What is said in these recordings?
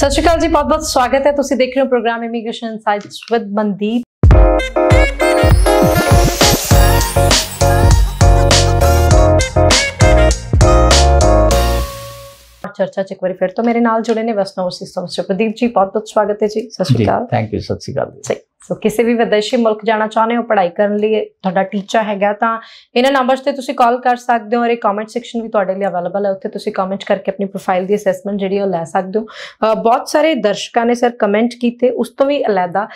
सत श्रीकाल जी बहुत बहुत स्वागत है तुम देख रहे हो प्रोग्राम इमीग्रेशन विद मनदीप चर्चा एक फिर तो मेरे नाल जुड़े ने वसना उसी समस्या प्रदीप जी बहुत बहुत स्वागत है जी सत श्रीकाल थैंक यू सत श्रीकाल जी सही ਸੋ ਕਿਸੇ ਵੀ ਵਿਦੇਸ਼ੀ ਮੁਲਕ ਜਾਣਾ ਚਾਹੁੰਦੇ ਹੋ ਪੜ੍ਹਾਈ ਕਰਨ ਲਈ ਤੁਹਾਡਾ ਟੀਚਾ ਹੈਗਾ ਤਾਂ ਇਹਨਾਂ ਨੰਬਰਸ ਤੇ ਤੁਸੀਂ ਕਾਲ ਕਰ ਸਕਦੇ ਹੋ ਔਰ ਇਹ ਕਮੈਂਟ ਸੈਕਸ਼ਨ ਵੀ ਤੁਹਾਡੇ ਲਈ ਅਵੇਲੇਬਲ ਹੈ ਉੱਥੇ ਤੁਸੀਂ ਕਮੈਂਟ ਕਰਕੇ ਆਪਣੀ ਪ੍ਰੋਫਾਈਲ ਦੀ ਅਸੈਸਮੈਂਟ ਜਿਹੜੀ ਉਹ ਲੈ ਸਕਦੇ ਹੋ ਬਹੁਤ ਸਾਰੇ ਦਰਸ਼ਕਾਂ ਨੇ ਸਰ ਕਮੈਂਟ ਕੀਤੇ ਉਸ ਤੋਂ ਵੀ ਅਲੱਗਾ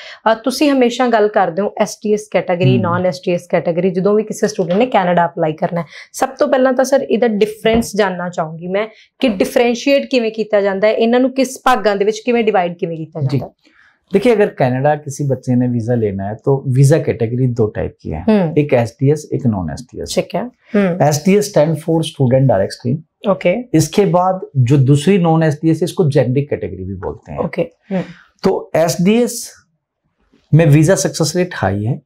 ਤੁਸੀਂ ਹਮੇਸ਼ਾ ਗੱਲ ਕਰਦੇ ਹੋ STS category non STS category ਜਦੋਂ ਵੀ ਕਿਸੇ ਸਟੂਡੈਂਟ ਨੇ ਕੈਨੇਡਾ ਅਪਲਾਈ ਕਰਨਾ ਹੈ ਸਭ ਤੋਂ ਪਹਿਲਾਂ ਤਾਂ ਸਰ ਇਹਦਾ ਡਿਫਰੈਂਸ ਜਾਨਣਾ ਚਾਹੂੰਗੀ ਮੈਂ ਕਿ ਡਿਫਰੈਂਸ਼ੀਏਟ ਕਿਵੇਂ ਕੀਤਾ ਜਾਂਦਾ ਹੈ ਇਹਨਾਂ ਨੂੰ ਕਿਸ ਭਾਗਾਂ ਦੇ ਵਿੱਚ ਕਿਵੇਂ ਡਿਵਾਈਡ ਕਿਵੇਂ ਕੀਤਾ ਜਾਂਦਾ ਹੈ देखिए अगर कनाडा किसी बच्चे ने वीजा लेना है तो वीजा कैटेगरी दो टाइप की है हम्म। एक एस टी एस एक नॉन एस टी एस ठीक है S T S stand for student direct stream okay इसके बाद जो दूसरी नॉन एस टी एस इसको जेनरिक कैटेगरी भी बोलते हैं ओके हम्म। तो एस डी एस में वीजा सक्सेस रेट हाई है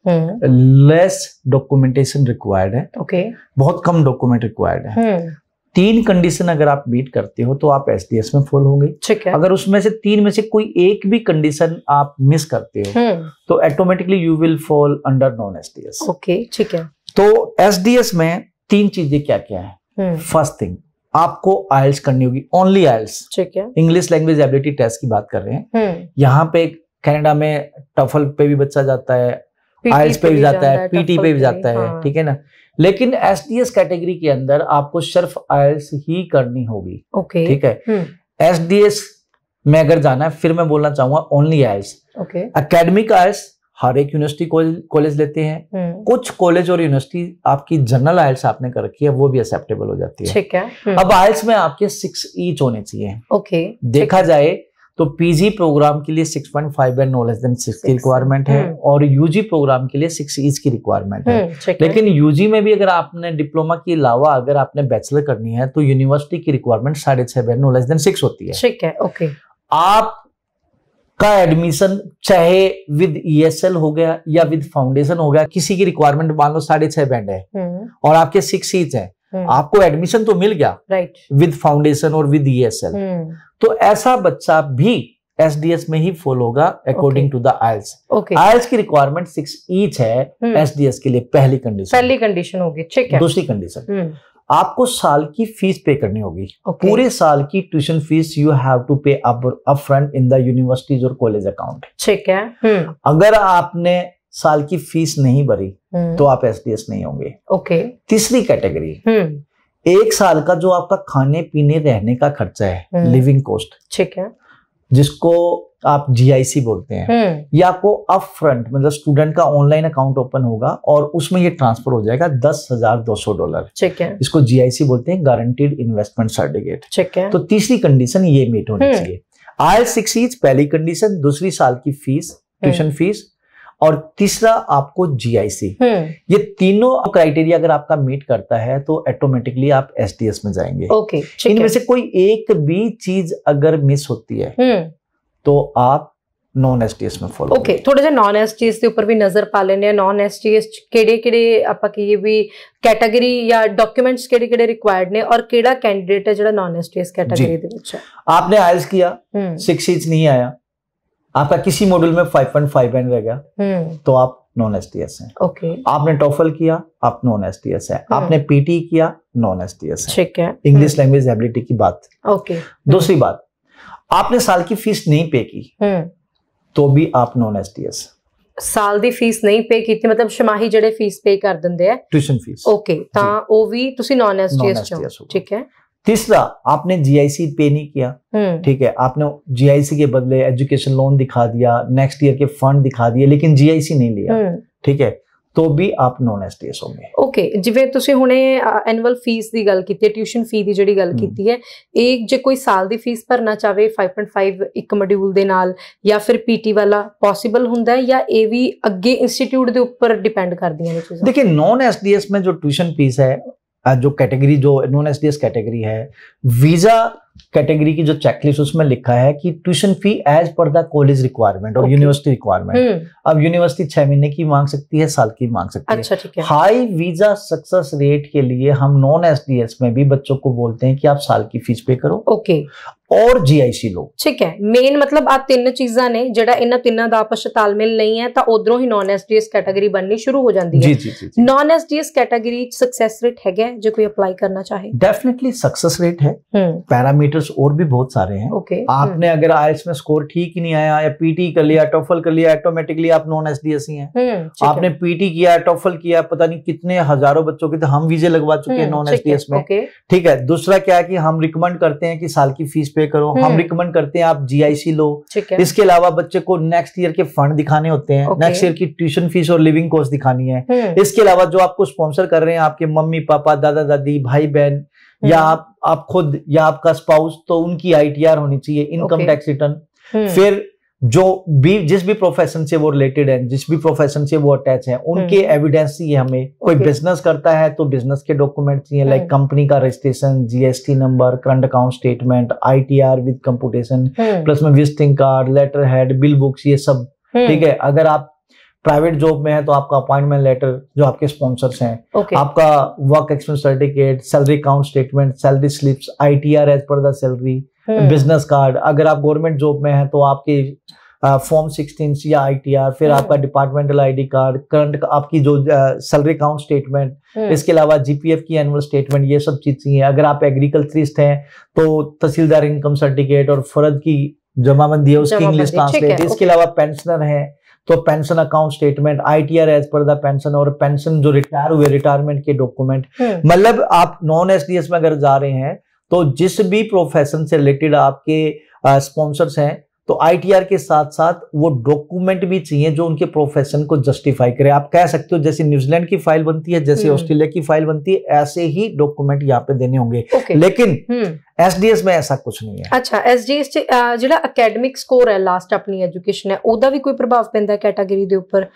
लेस डॉक्यूमेंटेशन रिक्वायर्ड है ओके okay. बहुत कम डॉक्यूमेंट रिक्वायर्ड है हम्म। तीन कंडीशन अगर आप मीट करते हो तो आप एस डी एस में फुल होंगे ठीक है अगर उसमें से तीन में से कोई एक भी कंडीशन आप मिस करते हो हम्म। तो automatically you will fall under non S D S okay ठीक है तो एस डी एस में तीन चीजें क्या क्या है फर्स्ट हम्म। थिंग आपको आयल्स e करनी होगी ओनली आयल्स e ठीक है इंग्लिश लैंग्वेज एबिलिटी टेस्ट की बात कर रहे हैं हम्म। यहाँ पे कनाडा में टफल पे भी बच्चा जाता है आयल्स पे भी जाता है पीटी पे भी जाता है हाँ। ठीक है ना लेकिन एस डी एस कैटेगरी के अंदर आपको सिर्फ आयल्स ही करनी होगी ओके ठीक है एस डी एस में अगर जाना है फिर मैं बोलना चाहूंगा ओनली आयल्स अकेडमिक आयल्स हर एक यूनिवर्सिटी कॉलेज लेते हैं हम्म। कुछ कॉलेज और यूनिवर्सिटी आपकी जनरल आयल्स आपने कर रखी है वो भी एक्सेप्टेबल हो जाती है ठीक है हम्म। अब आयल्स में आपके सिक्स ईच होने चाहिए ओके देखा जाए तो पीजी प्रोग्राम के लिए 6.5 point five and no less than six की रिक्वायरमेंट है हम्म। और यूजी प्रोग्राम के लिए सिक्स इज की रिक्वायरमेंट है हम्म, लेकिन यूजी में भी अगर आपने डिप्लोमा के अलावा अगर आपने बैचलर करनी है तो यूनिवर्सिटी की रिक्वायरमेंट साढ़े छह by no less than six होती है ठीक है ओके आप का एडमिशन चाहे विद ईएसएल e हो गया या विद फाउंडेशन हो गया किसी की रिक्वायरमेंट मान लो साढ़े छह बैंड है हम्म। और आपके सिक्स सीट है हम्म। आपको एडमिशन तो मिल गया राइट विद फाउंडेशन और विद ईएसएल e हम्म। तो ऐसा बच्चा भी एसडीएस में ही फॉल होगा according to the IELTS IELTS की रिक्वायरमेंट सिक्स ईच है एसडीएस हम्म। के लिए पहली कंडीशन पहली कंडीशन होगी ठीक है दूसरी कंडीशन आपको साल की फीस पे करनी होगी okay. पूरे साल की tuition fees you have to pay up front in the universities और कॉलेज अकाउंट ठीक है अगर आपने साल की फीस नहीं भरी हम्म। तो आप एसडीएस नहीं होंगे ओके तीसरी कैटेगरी हम्म। एक साल का जो आपका खाने पीने रहने का खर्चा है लिविंग हम्म। कॉस्ट ठीक है जिसको आप जीआईसी बोलते हैं या आपको अप फ्रंट मतलब स्टूडेंट का ऑनलाइन अकाउंट ओपन होगा और उसमें ये ट्रांसफर हो जाएगा दस हजार दो सौ डॉलर ठीक है इसको जीआईसी बोलते हैं गारंटीड इन्वेस्टमेंट सर्टिफिकेट ठीक है तो तीसरी कंडीशन ये मीट होनी चाहिए आई सिक्स पहली कंडीशन दूसरी साल की फीस ट्यूशन फीस और तीसरा आपको जीआईसी हम्म। ये तीनों क्राइटेरिया अगर आपका मीट करता है तो ऑटोमेटिकली आप एसडीएस में जाएंगे ओके इनमें से कोई एक भी चीज अगर मिस होती है हम्म। तो आप नॉन एस टी एस में फॉलो ओके थोड़े से नॉन एस टी एस के ऊपर भी नजर पा लेने नॉन एस टी एस केड़े केड़े आपा की ये भी कैटेगरी या डॉक्यूमेंट्स केड़े केड़े रिक्वायर्ड ने और केड़ा कैंडिडेट है जो नॉन ਐਸਟੀਐਸ ਕੈਟਾਗਰੀ ਦੇ ਵਿੱਚ आपने ਆਪਨੇ किया ਕੀਤਾ 6 ਸੀਟਸ ਨਹੀਂ ਆਇਆ आपका किसी मॉड्यूल में फाइव पॉइंट फाइव एंड रह गया हम्म। तो आप नॉन एस टी एस है ओके okay. आपने टोफल किया आप नॉन एस टी एस है आपने पीटी किया नॉन एस टी एस ठीक है इंग्लिश लैंग्वेज एबिलिटी की बात ओके दूसरी बात आपने साल की फीस नहीं पे की हम्म। तो भी आप नॉन एस टी एस साल दी फीस नहीं पे की ਕੀਤੀ ਮਤਲਬ ਛਮਾਹੀ ਜਿਹੜੇ ਫੀਸ ਪੇ ਕਰ ਦਿੰਦੇ ਆ ਟਿਊਸ਼ਨ ਫੀਸ ਓਕੇ ਤਾਂ ਉਹ ਵੀ ਤੁਸੀਂ ਨੋਨ ਐਸਟੀਐਸ ਚੋਂ ठीक है तीसरा आपने जीआईसी पे नहीं किया ठीक है आपने जीआईसी के बदले एजुकेशन लोन दिखा दिया नेक्स्ट ईयर के फंड दिखा दिए लेकिन जीआईसी नहीं लिया ਠੀਕ ਹੈ ਤੋ ਵੀ ਆਪ ਨੋਨ ਐਸਟੀਐਸ ਹੋਗੇ ਓਕੇ ਜਿਵੇਂ ਤੁਸੀਂ ਹੁਣੇ ਐਨੂਅਲ ਫੀਸ ਦੀ ਗੱਲ ਕੀਤੀ ਹੈ ਟਿਊਸ਼ਨ ਫੀ ਦੀ ਜਿਹੜੀ ਗੱਲ ਕੀਤੀ ਹੈ ਇਹ ਜੇ ਕੋਈ ਸਾਲ ਦੀ ਫੀਸ ਭਰਨਾ ਚਾਵੇ 5.5 ਇੱਕ ਮੋਡਿਊਲ ਦੇ ਨਾਲ ਜਾਂ ਫਿਰ ਪੀਟੀ ਵਾਲਾ ਪੋਸੀਬਲ ਹੁੰਦਾ ਹੈ ਜਾਂ ਇਹ ਵੀ ਅੱਗੇ ਇੰਸਟੀਚਿਊਟ ਦੇ ਉੱਪਰ ਡਿਪੈਂਡ ਕਰਦੀਆਂ ਨੇ ਚੀਜ਼ਾਂ ਦੇਖਿਏ ਨੋਨ ਐਸਟੀਐਸ में ਜੋ ਟਿਊਸ਼ਨ फीस ਹੈ जो कैटेगरी जो नॉन एस कैटेगरी है वीज़ा कैटेगरी की जो चेकलिस्ट उसमें लिखा है कि tuition fee as per the college requirement और यूनिवर्सिटी हम्म। रिक्वायरमेंट अब यूनिवर्सिटी छह महीने की मांग सकती है साल की मांग सकती अच्छा, है हाई वीजा सक्सेस रेट के लिए हम नॉन एस में भी बच्चों को बोलते हैं कि आप साल की फीस पे करो ओके ਔਰ ਜੀਆਈਸੀ ਲੋ ਠੀਕ ਹੈ ਮੇਨ ਮਤਲਬ ਆ ਤਿੰਨ ਚੀਜ਼ਾਂ ਨੇ ਜਿਹੜਾ ਇਹਨਾਂ ਤਿੰਨਾਂ ਦਾ ਆਪਸ ਵਿੱਚ ਤਾਲਮੇਲ ਨਹੀਂ ਹੈ ਤਾਂ ਉਧਰੋਂ ਹੀ ਨਾਨ ਐਸਡੀਐਸ ਕੈਟਾਗਰੀ ਬਣਨੀ ਸ਼ੁਰੂ ਹੋ ਜਾਂਦੀ ਹੈ ਜੀ non S D S category success rate है मतलब जो कोई ਅਪਲਾਈ करना चाहे डेफिनेटली ਸਕਸੈਸ रेट है ਪੈਰਾਮੀਟਰ हम्म। पैरामीटर्स और भी बहुत सारे हैं okay. हम्म। आपने अगर आयल्स में स्कोर ठीक ही नहीं आया या पीटी कर लिया टोफल कर लिया ऑटोमेटिकली आप नॉन एस डी एस हैं हम्म, आपने पीटी किया टोफल किया पता नहीं कितने हजारों बच्चों के तो हम वीजे लगवा चुके हैं नॉन हम्म, एस में ठीक है दूसरा क्या है कि हम रिकमेंड करते हैं कि साल की फीस पे करो हम रिकमेंड करते हैं आप जीआईसी लो इसके अलावा बच्चे को नेक्स्ट ईयर के फंड दिखाने होते हैं नेक्स्ट ईयर की ट्यूशन फीस और लिविंग कॉस्ट दिखानी है इसके अलावा जो आपको स्पॉन्सर कर रहे हैं आपके मम्मी पापा दादा दादी भाई बहन या हम्म। आप आप खुद या आपका स्पाउस तो उनकी आईटीआर होनी चाहिए इनकम टैक्स रिटर्न फिर जो भी जिस भी प्रोफेशन से वो रिलेटेड है जिस भी प्रोफेशन से वो अटैच है उनके एविडेंस हम्म। ही हमें कोई बिजनेस करता है तो बिजनेस के डॉक्यूमेंट चाहिए लाइक कंपनी का registration GST number current account statement ITR with computation plus में visiting card letter head bill books ये सब हम्म। ठीक है अगर आप प्राइवेट जॉब में है तो आपका अपॉइंटमेंट लेटर जो आपके स्पॉन्सर्स हैं okay. आपका work experience certificate salary account statement salary slips ITR as per the salary business card अगर आप गवर्नमेंट जॉब में है तो आपके फॉर्म सिक्सटीन या आईटीआर फिर hmm. आपका डिपार्टमेंटल आईडी कार्ड करंट आपकी जो सैलरी अकाउंट स्टेटमेंट इसके अलावा जीपीएफ की एनुअल स्टेटमेंट ये सब चीज चाहिए अगर आप एग्रीकल्चरिस्ट हैं तो तहसीलदार इनकम सर्टिफिकेट और फर्द की जमाबंदी है उसकी इंग्लिश ट्रांसलेट इसके अलावा पेंशनर है तो pension account statement ITR as per the pension और पेंशन जो रिटायर हुए रिटायरमेंट के डॉक्यूमेंट हम्म। मतलब आप नॉन एसडीएस में अगर जा रहे हैं तो जिस भी प्रोफेशन से रिलेटेड आपके स्पॉन्सर्स हैं तो आईटीआर के साथ साथ वो डॉक्यूमेंट भी चाहिए जो उनके प्रोफेशन को जस्टिफाई करे आप कह सकते हो जैसे न्यूजीलैंड की फाइल बनती है जैसे ऑस्ट्रेलिया हम्म। की फाइल बनती है ऐसे ही डॉक्यूमेंट यहाँ पे देने होंगे लेकिन ਐਸਡੀਐਸ ਮੈਂ ਐਸਾ ਕੁਝ ਨਹੀਂ ਹੈ ਅੱਛਾ ਐਸਡੀਐਸ जो अकेडमिक स्कोर है अच्छा, लास्ट अपनी एजुकेशन है ओदा भी कोई प्रभाव पैदा है कैटेगरी के ऊपर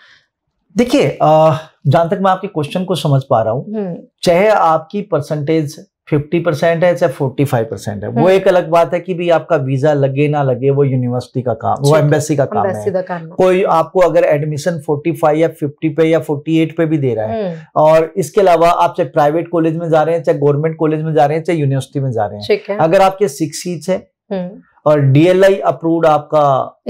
देखिए जहां तक मैं आपके क्वेश्चन को समझ पा रहा हूँ हम्म। चाहे आपकी परसेंटेज फिफ्टी परसेंट है चाहे फोर्टी फाइव परसेंट है वो हम्म। एक अलग बात है कि भी आपका वीजा लगे ना लगे वो यूनिवर्सिटी का काम वो एम्बेसी का काम है कोई आपको अगर एडमिशन फोर्टी फाइव या फिफ्टी पे या फोर्टी एट पे भी दे रहा है हम्म। और इसके अलावा आप चाहे प्राइवेट कॉलेज में जा रहे हैं चाहे गवर्नमेंट कॉलेज में जा रहे हैं चाहे यूनिवर्सिटी में जा रहे हैं अगर आपके सिक्स हम्म। सीट है और डीएलआई अप्रूव्ड आपका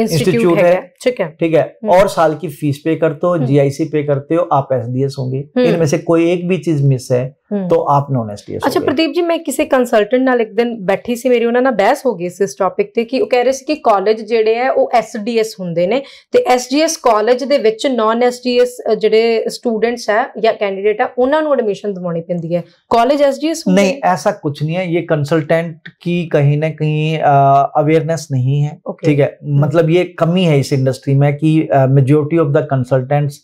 इंस्टीट्यूट है ठीक है ठीक है और साल की फीस पे करते हो जीआईसी पे करते हो आप एसडीएस होंगे इनमें से कोई एक भी चीज मिस है तो आपने ਐਸ अच्छा प्रदीप जी मैं ਕਿਸੇ ਕੰਸਲਟੈਂਟ ਨਾਲ ਇੱਕ ਦਿਨ ਬੈਠੀ ਸੀ ਮੇਰੀ ਉਹਨਾਂ ਨਾਲ ਬਹਿਸ ਹੋ ਗਈ ਸੀ ਇਸ ਟੌਪਿਕ ਤੇ ਕਿ ਉਹ ਕਹਿ ਰਹੇ ਸੀ ਕਿ ਕਾਲਜ ਜਿਹੜੇ ਆ ਉਹ ਐਸਡੀਐਸ ਹੁੰਦੇ ਨੇ ਤੇ ਐਸਡੀਐਸ ਕਾਲਜ ਦੇ ਵਿੱਚ ਨਾਨ ਐਸਡੀਐਸ ਜਿਹੜੇ ਸਟੂਡੈਂਟਸ ਆ ਜਾਂ ਕੈਂਡੀਡੇਟ ਆ ਉਹਨਾਂ ਨੂੰ ਐਡਮਿਸ਼ਨ ਦਿਵਾਉਣੀ ਪੈਂਦੀ ਹੈ ਕਾਲਜ ਐਸਡੀਐਸ ਨਹੀਂ ਐਸਾ ਕੁਝ ਨਹੀਂ ਹੈ ਇਹ ਕੰਸਲਟੈਂਟ ਕੀ ਕਹੀਂ ਨਾ ਕਹੀਂ ਅਵੇਅਰਨੈਸ ਨਹੀਂ ਹੈ ਠੀਕ ਹੈ ਮਤਲਬ ਇਹ ਕਮੀ ਹੈ ਇਸ ਇੰਡਸਟਰੀ ਮੈਂ ਕਿ ਮੈਜੋਰਟੀ ਆਫ ਦਾ ਕੰਸਲਟੈਂਟਸ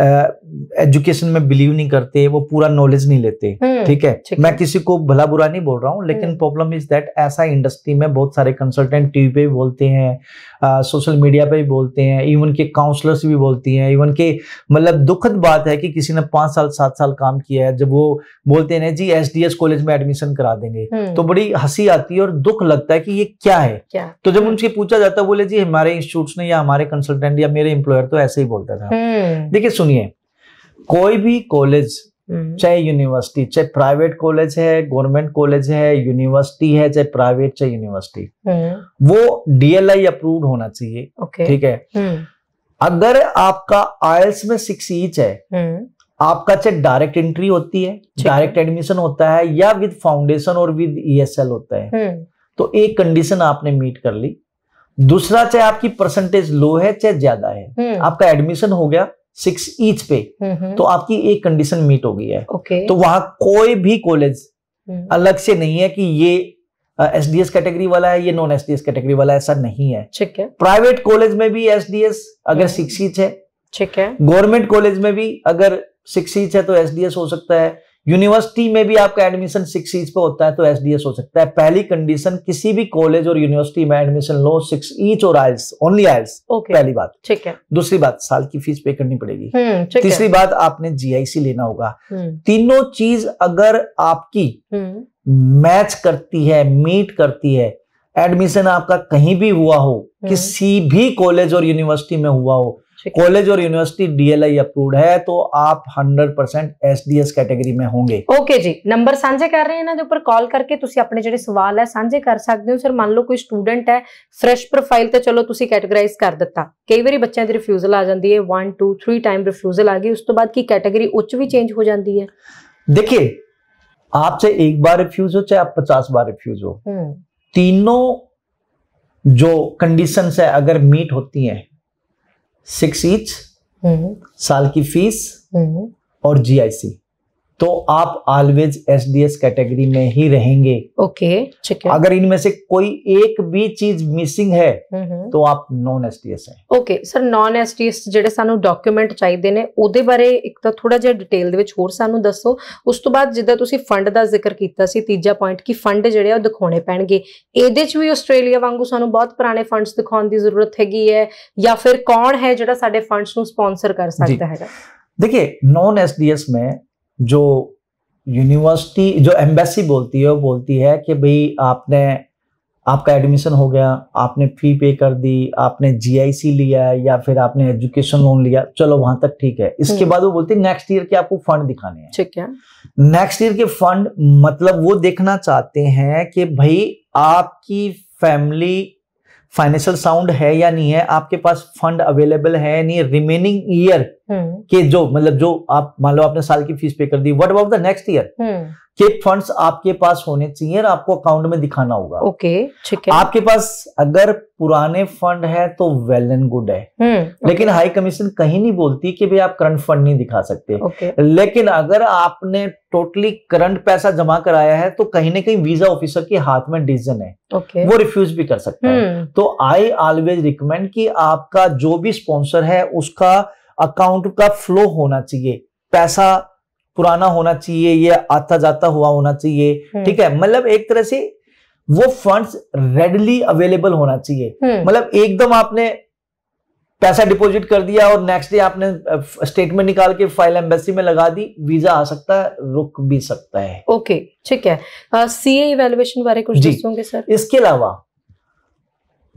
एजुकेशन में बिलीव नहीं करते वो पूरा नॉलेज नहीं लेते हम्म, ठीक है मैं किसी को भला बुरा नहीं बोल रहा हूँ लेकिन प्रॉब्लम इज दैट ऐसा इंडस्ट्री में बहुत सारे कंसल्टेंट टीवी पे भी बोलते हैं सोशल मीडिया पे भी बोलते हैं इवन के काउंसलर्स भी बोलती हैं इवन के मतलब दुखद बात है कि किसी ने पांच साल सात साल काम किया है जब वो बोलते हैं जी एस कॉलेज में एडमिशन करा देंगे हम्म। तो बड़ी हंसी आती है और दुख लगता है कि ये क्या है तो जब उनसे पूछा जाता है बोले जी हमारे इंस्टीट्यूट ने या हमारे कंसल्टेंट या मेरे एम्प्लॉयर तो ऐसे ही बोलता था हम्म। देखिए सुनिए कोई भी कॉलेज हम्म। चाहे यूनिवर्सिटी चाहे प्राइवेट कॉलेज है गवर्नमेंट कॉलेज है यूनिवर्सिटी है चाहे प्राइवेट चाहे यूनिवर्सिटी हम्म। वो डीएलआई अप्रूव्ड होना चाहिए ठीक है हम्म। अगर आपका आयल्स में सिक्स ईच है आपका चाहे डायरेक्ट एंट्री होती है डायरेक्ट एडमिशन होता है या विद फाउंडेशन और विद ईएसएल e होता है तो एक कंडीशन आपने मीट कर ली दूसरा चाहे आपकी परसेंटेज लो है चाहे ज्यादा है आपका एडमिशन हो गया सिक्स ईच पे तो आपकी एक कंडीशन मीट हो गई है okay. तो वहां कोई भी कॉलेज हम्म। अलग से नहीं है कि ये एस डी एस कैटेगरी वाला है ये non S D S category वाला ऐसा नहीं है ठीक है प्राइवेट कॉलेज में भी एस डी एस अगर सिक्स हम्म। ईच है ठीक है गवर्नमेंट कॉलेज में भी अगर सिक्स ईच है तो एस डी एस हो सकता है यूनिवर्सिटी में भी आपका एडमिशन सिक्स ईज पे होता है तो एसडीएस हो सकता है पहली कंडीशन किसी भी कॉलेज और यूनिवर्सिटी में एडमिशन लो सिक्स ईच और आयल्स ओनली आयल्स पहली बात ठीक है दूसरी बात साल की फीस पे करनी पड़ेगी हम्म, तीसरी बात आपने जीआईसी लेना होगा हम्म। तीनों चीज अगर आपकी मैच हम्म। करती है मीट करती है एडमिशन आपका कहीं भी हुआ हो किसी भी कॉलेज और यूनिवर्सिटी में हुआ हो कॉलेज और यूनिवर्सिटी डीएलआई अप्रूव्ड है तो आप 100% परसेंट एसडीएस कैटेगरी में होंगे ओके जी नंबर साझे कर रहे हैं ना ऊपर कॉल करके तुसी अपने जो सवाल है साझे कर सकते हो सर मान लो कोई स्टूडेंट है फ्रेश प्रोफाइल तो चलो तुसी कैटेगराइज कर दता कई बार बच्चों की रिफ्यूजल आ जाती है one two three time refusal आ गई उस तो बाद की कैटेगरी उच्च भी चेंज हो जाती है देखिए आप चाहे एक बार रिफ्यूज हो चाहे आप पचास बार रिफ्यूज हो हम्म। तीनों जो कंडीशंस है अगर मीट होती है सिक्स हम्म। ईच साल की फीस हम्म। और जीआईसी तो आप always S D S category में ही रहेंगे ओके okay, अगर इनमें से कोई एक भी चीज मिसिंग है तो आप ਨੋਨ ਐਸਟੀਐਸ ਹੈ ਓਕੇ ਸਰ ਨੋਨ ਐਸਟੀਐਸ ਜਿਹੜੇ ਸਾਨੂੰ ਡਾਕੂਮੈਂਟ ਚਾਹੀਦੇ ਨੇ ਉਹਦੇ ਬਾਰੇ ਇੱਕ ਤਾਂ ਥੋੜਾ ਜਿਹਾ ਡਿਟੇਲ ਦੇ ਵਿੱਚ ਹੋਰ ਸਾਨੂੰ ਦੱਸੋ ਉਸ ਤੋਂ ਬਾਅਦ ਜਿੱਦਾਂ ਤੁਸੀਂ ਫੰਡ ਦਾ ਜ਼ਿਕਰ ਕੀਤਾ ਸੀ ਤੀਜਾ ਪੁਆਇੰਟ ਕਿ ਫੰਡ ਜਿਹੜੇ ਆ ਉਹ ਦਿਖਾਉਣੇ ਪੈਣਗੇ ਇਹਦੇ 'ਚ ਵੀ ਆਸਟ੍ਰੇਲੀਆ ਵਾਂਗੂ ਸਾਨੂੰ ਬਹੁਤ ਪੁਰਾਣੇ ਫੰਡਸ ਦਿਖਾਉਣ ਦੀ ਜ਼ਰੂਰਤ ਹੈਗੀ ਹੈ ਜਾਂ ਫਿਰ ਕੌਣ ਹੈ ਜਿਹੜਾ ਸਾਡੇ ਫੰਡਸ ਨੂੰ ਸਪਾਂਸਰ ਕਰ ਸਕਦਾ ਹੈਗਾ देखिए नॉन एस में जो यूनिवर्सिटी जो एम्बेसी बोलती है वो बोलती है कि भाई आपने आपका एडमिशन हो गया आपने फ़ी पे कर दी आपने जीआईसी लिया या फिर आपने एजुकेशन लोन लिया चलो वहां तक ठीक है इसके हम्म। बाद वो बोलती है नेक्स्ट ईयर के आपको फंड दिखाने हैं ठीक है नेक्स्ट ईयर के फंड मतलब वो देखना चाहते हैं कि भाई आपकी फैमिली फाइनेंशियल साउंड है या नहीं है आपके पास फंड अवेलेबल है नहीं रिमेनिंग ईयर हम्म। कि जो मतलब जो आप मान लो आपने साल की फीस पे कर दी what about the next year के फंड्स आपके पास होने चाहिए और आपको अकाउंट में दिखाना होगा ओके ठीक है आपके पास अगर पुराने फंड है तो वेल एंड गुड है हम्म, लेकिन हाई कमीशन कहीं नहीं बोलती कि भाई आप करंट फंड नहीं दिखा सकते लेकिन अगर आपने टोटली करंट पैसा जमा कराया है तो कहीं ना कहीं वीजा ऑफिसर के हाथ में डिसीजन है ओके वो रिफ्यूज भी कर सकते हैं हम्म। तो आई ऑलवेज रिकमेंड कि आपका जो भी स्पॉन्सर है उसका अकाउंट का फ्लो होना चाहिए पैसा पुराना होना चाहिए या आता जाता हुआ होना चाहिए हम्म। ठीक है मतलब एक तरह से वो फंड्स रेडली अवेलेबल होना चाहिए हम्म। मतलब एकदम आपने पैसा डिपॉजिट कर दिया और नेक्स्ट डे आपने स्टेटमेंट निकाल के फाइल एम्बेसी में लगा दी वीजा आ सकता है रुक भी सकता है ओके ठीक है सीए इवेलुएशन बारे कुछ सर इसके अलावा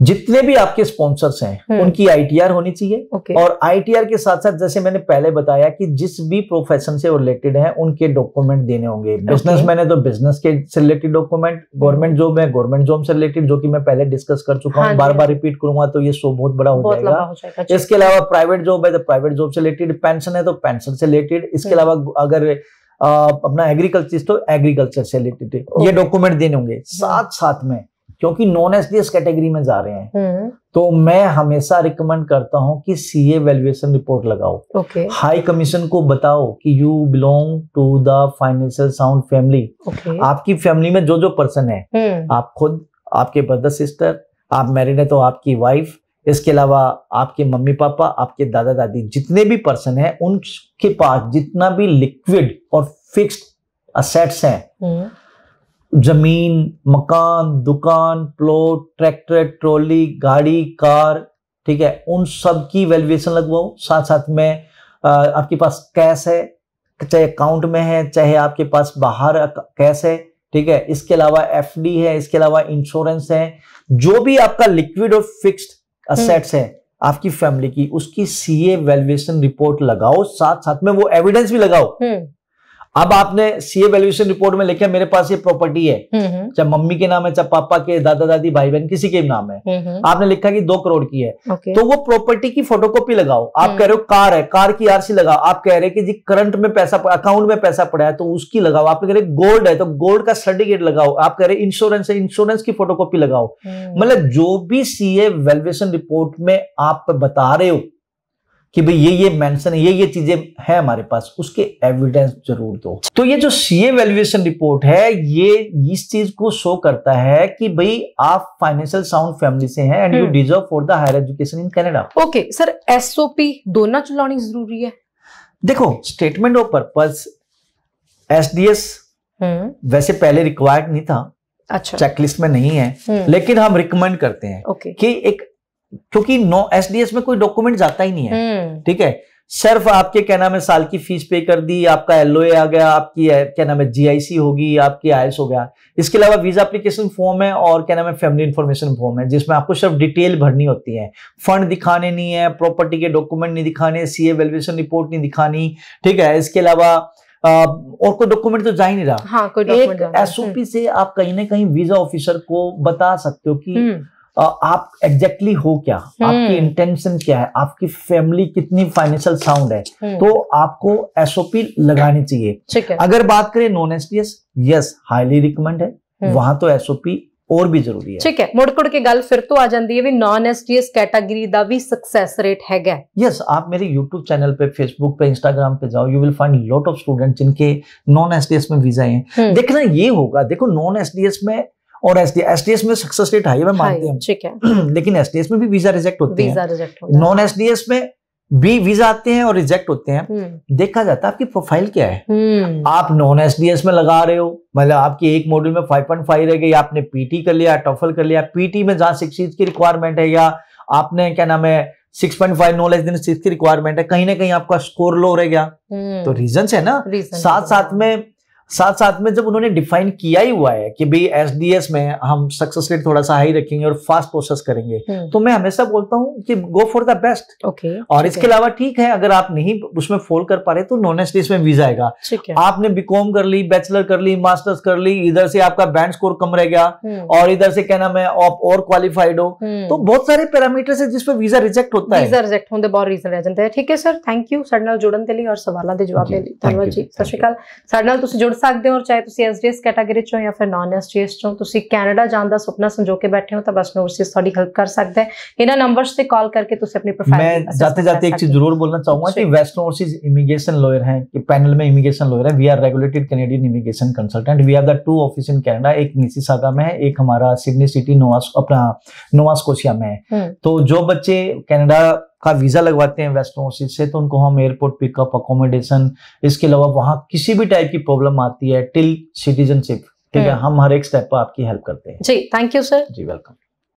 जितने भी आपके स्पॉन्सर्स हैं हम्म। उनकी आईटीआर होनी चाहिए और आईटीआर के साथ साथ जैसे मैंने पहले बताया कि जिस भी प्रोफेशन से रिलेटेड है उनके डॉक्यूमेंट देने होंगे बिजनेस मैंने तो बिजनेस के से रिलेटेड डॉक्यूमेंट गवर्नमेंट जॉब है गवर्नमेंट जॉब से रिलेटेड जो कि मैं पहले डिस्कस कर चुका हाँ हूँ बार बार रिपीट करूंगा तो ये शो बहुत बड़ा हो जाएगा इसके अलावा प्राइवेट जॉब है तो प्राइवेट जॉब से रिलेटेड पेंशन है तो पेंशन से रिलेटेड इसके हम्म। अलावा अगर अपना एग्रीकल्चर तो एग्रीकल्चर से रिलेटेड ये डॉक्यूमेंट देने होंगे हम्म। साथ साथ में क्योंकि non S D S category में जा रहे हैं हम्म। तो मैं हमेशा रिकमेंड करता हूं कि सी ए वैल्यूएशन रिपोर्ट लगाओ हाई कमीशन को बताओ कि you belong to the financial sound family आपकी फैमिली में जो जो पर्सन है आप खुद आपके ब्रदर सिस्टर आप मैरिड है तो आपकी वाइफ इसके अलावा आपके मम्मी पापा आपके दादा दादी जितने भी पर्सन हैं उनके पास जितना भी लिक्विड और फिक्स्ड असेट्स हैं हम्म। जमीन मकान दुकान प्लॉट ट्रैक्टर ट्रॉली गाड़ी कार ठीक है उन सब की वैल्यूएशन लगवाओ साथ साथ में आपके पास कैश है चाहे अकाउंट में है चाहे आपके पास बाहर कैश है ठीक है इसके अलावा एफडी है इसके अलावा इंश्योरेंस है जो भी आपका लिक्विड और फिक्स्ड असेट्स है आपकी फैमिली की उसकी सीए वैल्यूएशन रिपोर्ट लगाओ साथ साथ में वो एविडेंस भी लगाओ हम्म। अब आपने सीए वैल्यूएशन रिपोर्ट में लिखा मेरे पास ये प्रॉपर्टी है हम्म, हम्म। चाहे मम्मी के नाम है चाहे पापा के दादा दादी भाई बहन किसी के नाम है हम्म, आपने लिखा कि दो करोड़ की है तो वो प्रॉपर्टी की फोटोकॉपी लगाओ आप कह रहे हो कार है कार की आरसी लगाओ आप कह रहे हैं कि जी करंट में पैसा अकाउंट में पैसा पड़ा है तो उसकी लगाओ आप कह रहे गोल्ड है तो गोल्ड का सर्टिफिकेट लगाओ आप कह रहे इंश्योरेंस है इंश्योरेंस की फोटोकॉपी लगाओ मतलब जो भी सीए वैल्युएशन रिपोर्ट में आप बता रहे हो कि भाई ये ये मेंशन है ये ये चीजें हैं हमारे पास उसके एविडेंस जरूर दो तो ये जो सीए वैल्यूएशन रिपोर्ट है ये इस चीज को शो करता है कि भाई आप फाइनेंशियल साउंड फैमिली से हैं and you deserve for the higher education in Canada okay sir SOP दोनों चलानी जरूरी है देखो स्टेटमेंट ऑफ पर्पज एसडीएस वैसे पहले रिक्वायर्ड नहीं था अच्छा चेकलिस्ट में नहीं है हम्म। लेकिन हम रिकमेंड करते हैं कि एक क्योंकि नो एसडीएस में कोई डॉक्यूमेंट जाता ही नहीं है हम्म। ठीक है सिर्फ आपके क्या नाम है साल की फीस पे कर दी आपका एल आ गया आपकी क्या नाम है जीआईसी होगी आपकी एस हो गया इसके अलावा वीजा एप्लीकेशन फॉर्म है और क्या नाम है फैमिली इन्फॉर्मेशन फॉर्म है जिसमें आपको सिर्फ डिटेल भरनी होती है फंड दिखाने नहीं है प्रॉपर्टी के डॉक्यूमेंट नहीं दिखाने सी वैल्यूएशन रिपोर्ट नहीं दिखानी ठीक है इसके अलावा और कोई डॉक्यूमेंट तो जा ही नहीं रहा हाँ, कोई एक एसओपी हम्म। से आप कहीं ना कहीं वीजा ऑफिसर को बता सकते हो कि हम्म। आप एग्जैक्टली exactly हो क्या हम्म। आपकी इंटेंशन क्या है आपकी फैमिली कितनी फाइनेंशियल साउंड है हम्म। तो आपको एसओपी लगानी चाहिए अगर बात करें non STS yes highly recommend है हम्म। वहां तो एसओपी और भी ਜ਼ਰੂਰੀ है ਠੀਕ ਹੈ ਮੁੜ ਕੁੜ ਕੇ ਗੱਲ ਫਿਰ ਤੋਂ ਆ ਜਾਂਦੀ ਹੈ ਵੀ ਨਾਨ ਐਸਟੀਐਸ का भी ਵੀ रेट है यस yes, आप मेरे यूट्यूब चैनल पे फेसबुक पे इंस्टाग्राम पे जाओ you will find lot of student जिनके नॉन एसटीएस में वीजा हैं देखना ये होगा देखो नॉन एसटीएस में और एस डी एस में सक्सेस रेट हाई है मैं मानती हूँ ठीक है लेकिन एस में भी वीजा रिजेक्ट होते हैं नॉन एस में भी वीजा आते हैं और रिजेक्ट होते हैं हम्म। देखा जाता है आपकी प्रोफाइल क्या है हम्म। आप नॉन एस में लगा रहे हो मतलब आपकी एक मॉड्यूल में फाइव पॉइंट फाइव रह गई आपने पीटी कर लिया टफल कर लिया पीटी में जहां सिक्स की रिक्वायरमेंट है या आपने क्या नाम है सिक्स पॉइंट फाइव नॉलेज देने सिक्स की रिक्वायरमेंट है कहीं ना कहीं आपका स्कोर लो रह गया हम्म। तो रीजन है ना साथ साथ में साथ साथ में जब उन्होंने डिफाइन किया ही हुआ है कि भाई एस में हम सक्सेस रेट थोड़ा सा हाई रखेंगे और फास्ट प्रोसेस करेंगे हम्म। तो मैं हमेशा बोलता हूँ कि go for the best okay और इसके अलावा ठीक है अगर आप नहीं उसमें फोल कर पा रहे तो नॉन एस में वीजा आएगा आपने बीकॉम कर ली बैचलर कर ली मास्टर्स कर ली इधर से आपका बैंड स्कोर कम रह गया हम्म। और इधर से क्या नाम है आप और क्वालिफाइड हो हम्म। तो बहुत सारे पैरामीटर है जिसपे वीजा रिजेक्ट होता है वीजा रिजेक्ट होने बहुत रीजन रह जाते हैं ठीक है सर थैंक यू ਸਾਡੇ जुड़न के लिए और सवाल ਸਵਾਲਾਂ ਦੇ ਜਵਾਬ ਦੇਣ ਲਈ जुड़ सकते हो और चाहे ਹੋ ਔਰ ਚਾਹੇ ਤੁਸੀਂ ਐਸਡੀਐਸ ਕੈਟਾਗਰੀ ਚੋਂ ਜਾਂ ਫਿਰ ਨਾਨ ਐਸਡੀਐਸ ਚੋਂ ਤੁਸੀਂ ਕੈਨੇਡਾ ਜਾਣ ਦਾ ਸੁਪਨਾ ਸੰਜੋ ਕੇ ਬੈਠੇ ਹੋ ਤਾਂ ਬਸ ਨੋਰਸਿਸ ਤੁਹਾਡੀ थोड़ी हेल्प कर ਹੈ ਇਹਨਾਂ इन्होंने नंबर से कॉल करके अपनी मैं जाते जाते एक चीज जरूर बोलना चाहूंगा कि वेस्ट नॉर्सिस इमिग्रेशन लॉयर है कि पैनल में इमिग्रेशन लॉयर है we are regulated Canadian immigration consultant we are the two office in Canada एक सागा में है एक हमारा सिडनी सिटी नोवा अपना नोवा स्कोशिया में है हम्म। तो जो बच्चे कैनेडा का वीज़ा लगवाते हैं वेस्ट ओसिस से तो उनको हम एयरपोर्ट पिकअप अकोमोडेशन इसके अलावा वहाँ किसी भी टाइप की प्रॉब्लम आती है टिल सिटीजनशिप ठीक है हम्म। हम हर एक स्टेप पर आपकी हेल्प करते हैं जी थैंक यू सर जी वेलकम